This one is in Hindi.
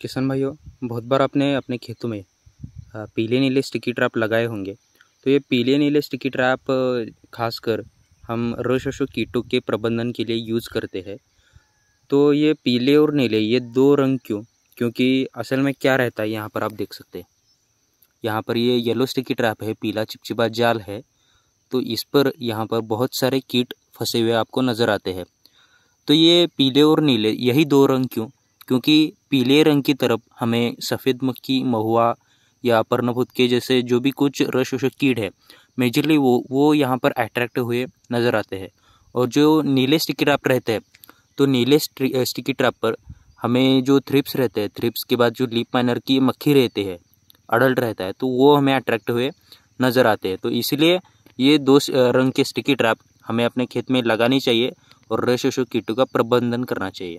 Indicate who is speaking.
Speaker 1: किसान भाइयों बहुत बार आपने अपने खेतों में
Speaker 2: पीले नीले स्टिकी ट्रैप लगाए होंगे तो ये पीले नीले स्टिकी ट्रैप खासकर हम रशोशो कीटों के प्रबंधन के लिए यूज़ करते हैं तो ये पीले और नीले ये दो रंग क्यों क्योंकि असल में क्या रहता है यहाँ पर आप देख सकते हैं यहाँ पर ये येलो स्टिकी ट्रैप है पीला चिपचिपा जाल है तो इस पर यहाँ पर बहुत सारे कीट फंसे हुए आपको नज़र आते हैं तो ये पीले और नीले यही दो रंग क्यों क्योंकि पीले रंग की तरफ हमें सफ़ेद मक्खी महुआ या पर्णभूत के जैसे जो भी कुछ रस शोषक कीट है मेजरली वो वो यहाँ पर अट्रैक्ट हुए नज़र आते हैं और जो नीले स्टिकी ट्रैप रहते हैं तो नीले स्टिकी ट्रैप पर हमें जो थ्रिप्स रहते हैं थ्रिप्स के बाद जो लीप माइनर की मक्खी रहती है अडल्ट रहता है तो वो हमें अट्रैक्ट हुए नज़र आते हैं तो इसीलिए ये दो रंग के स्टिकी ट्रैप हमें अपने खेत में लगानी चाहिए और रस शोषक कीटों का प्रबंधन करना चाहिए